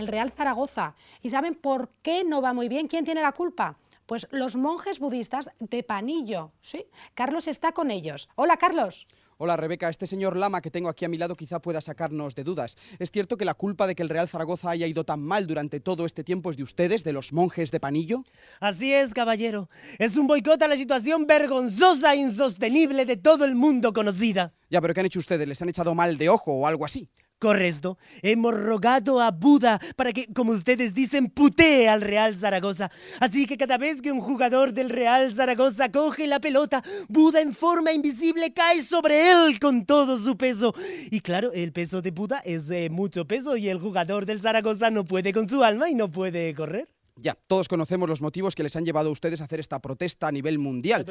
el Real Zaragoza. ¿Y saben por qué no va muy bien? ¿Quién tiene la culpa? Pues los monjes budistas de Panillo, ¿sí? Carlos está con ellos. Hola, Carlos. Hola Rebeca, este señor Lama que tengo aquí a mi lado quizá pueda sacarnos de dudas. Es cierto que la culpa de que el Real Zaragoza haya ido tan mal durante todo este tiempo es de ustedes, de los monjes de Panillo. Así es, caballero. Es un boicot a la situación vergonzosa e insostenible de todo el mundo conocida. Ya, pero ¿qué han hecho ustedes? ¿Les han echado mal de ojo o algo así? Corresdo, hemos rogado a Buda para que, como ustedes dicen, putee al Real Zaragoza. Así que cada vez que un jugador del Real Zaragoza coge la pelota, Buda en forma invisible cae sobre él con todo su peso. Y claro, el peso de Buda es eh, mucho peso y el jugador del Zaragoza no puede con su alma y no puede correr. Ya, todos conocemos los motivos que les han llevado a ustedes a hacer esta protesta a nivel mundial.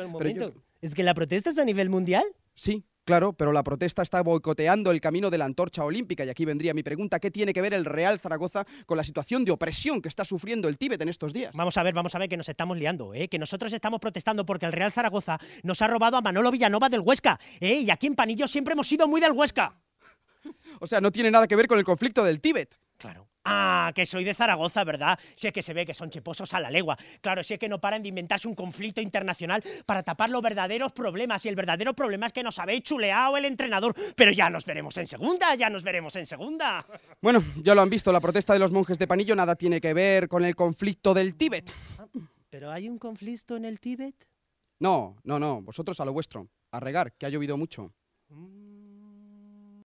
¿Es que la protesta es a nivel mundial? Sí, Claro, pero la protesta está boicoteando el camino de la antorcha olímpica. Y aquí vendría mi pregunta, ¿qué tiene que ver el Real Zaragoza con la situación de opresión que está sufriendo el Tíbet en estos días? Vamos a ver, vamos a ver que nos estamos liando, ¿eh? que nosotros estamos protestando porque el Real Zaragoza nos ha robado a Manolo Villanova del Huesca. ¿eh? Y aquí en Panillo siempre hemos sido muy del Huesca. O sea, no tiene nada que ver con el conflicto del Tíbet. Ah, que soy de Zaragoza, ¿verdad? Sí es que se ve que son chiposos a la legua. Claro, sí es que no paran de inventarse un conflicto internacional para tapar los verdaderos problemas. Y el verdadero problema es que nos habéis chuleado el entrenador. Pero ya nos veremos en segunda, ya nos veremos en segunda. Bueno, ya lo han visto, la protesta de los monjes de Panillo nada tiene que ver con el conflicto del Tíbet. Ah, ¿Pero hay un conflicto en el Tíbet? No, no, no, vosotros a lo vuestro. A regar, que ha llovido mucho.